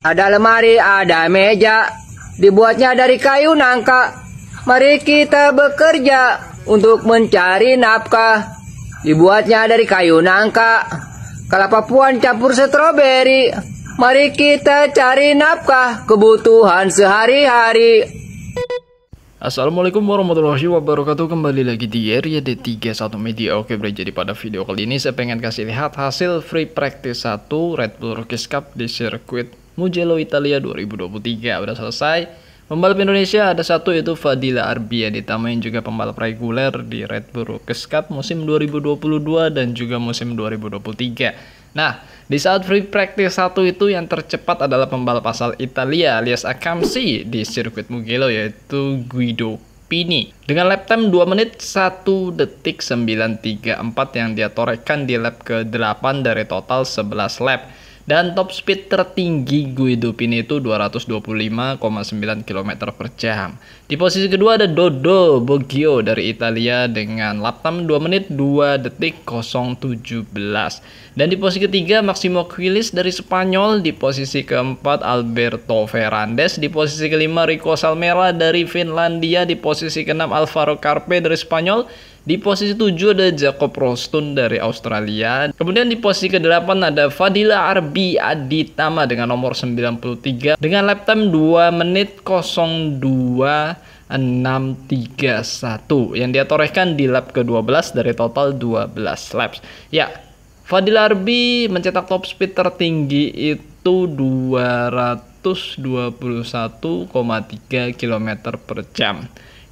Ada lemari, ada meja, dibuatnya dari kayu nangka. Mari kita bekerja untuk mencari nafkah. Dibuatnya dari kayu nangka, kelapa puan campur stroberi. Mari kita cari nafkah kebutuhan sehari-hari. Assalamualaikum warahmatullahi wabarakatuh Kembali lagi di area D31 Media Oke bro, jadi pada video kali ini saya pengen kasih lihat hasil free practice 1 Red Bull Rookies Cup di sirkuit Mugello Italia 2023 udah selesai. Pembalap Indonesia ada satu yaitu Fadila Arbia ditambahin juga pembalap reguler di Red Bull Rookies Cup musim 2022 dan juga musim 2023. Nah, di saat free practice satu itu yang tercepat adalah pembalap asal Italia alias Akamsi di sirkuit Mugello yaitu Guido Pini dengan lap time 2 menit 1 detik 934 yang dia torekan di lap ke-8 dari total 11 lap. Dan top speed tertinggi gue hidupin itu 225,9 km per jam. Di posisi kedua ada Dodo Boggio dari Italia dengan lap time 2 menit 2 detik 017. Dan di posisi ketiga Maximo Quilis dari Spanyol. Di posisi keempat Alberto Fernandez. Di posisi kelima Rico Salmera dari Finlandia. Di posisi keenam Alvaro Carpe dari Spanyol di posisi 7 ada Jacob Rostun dari Australia. Kemudian di posisi ke-8 ada Fadila Arbi Aditama dengan nomor 93 dengan lap time 2 menit 02 631 yang dia torehkan di lap ke-12 dari total 12 laps. Ya, Fadila Arbi mencetak top speed tertinggi itu 221,3 km per jam.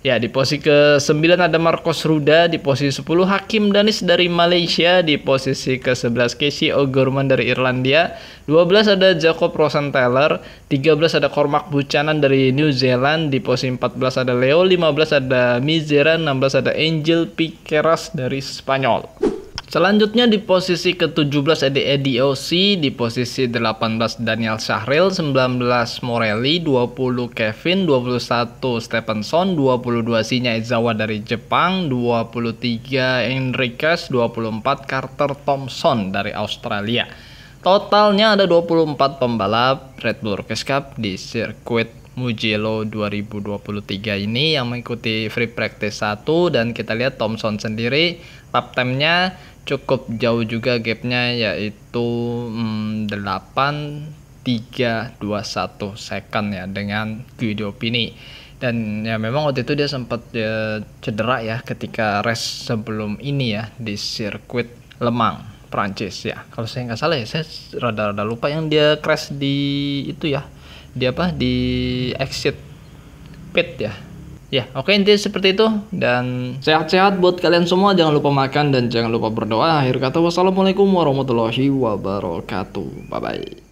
Ya, di posisi ke-9 ada Marcos Ruda, di posisi 10 Hakim Danis dari Malaysia, di posisi ke-11 Casey O'Gorman dari Irlandia, 12 ada Jacob Rosenthaler, 13 ada Cormac Buchanan dari New Zealand, di posisi 14 ada Leo, 15 ada Mizera, 16 ada Angel Piqueras dari Spanyol. Selanjutnya di posisi ke-17 Eddie OC, di posisi 18 Daniel Syahril, 19 Morelli, 20 Kevin, 21 Stephenson, 22 Sinya Izawa dari Jepang, 23 Enriquez, 24 Carter Thompson dari Australia. Totalnya ada 24 pembalap Red Bull Rookies Cup di sirkuit Mugello 2023 ini yang mengikuti free practice 1 dan kita lihat Thompson sendiri lap time-nya cukup jauh juga gapnya yaitu hmm, 8 3 2 1 second ya dengan Guido Pini dan ya memang waktu itu dia sempat ya, cedera ya ketika race sebelum ini ya di sirkuit Lemang Prancis ya kalau saya nggak salah ya saya rada-rada lupa yang dia crash di itu ya di apa di exit pit ya ya oke okay, intinya seperti itu dan sehat-sehat buat kalian semua jangan lupa makan dan jangan lupa berdoa akhir kata wassalamualaikum warahmatullahi wabarakatuh bye bye